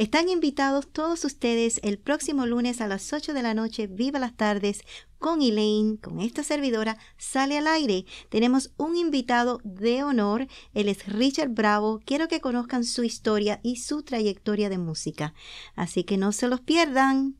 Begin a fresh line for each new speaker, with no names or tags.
Están invitados todos ustedes el próximo lunes a las 8 de la noche, viva las tardes, con Elaine, con esta servidora, sale al aire. Tenemos un invitado de honor, él es Richard Bravo. Quiero que conozcan su historia y su trayectoria de música. Así que no se los pierdan.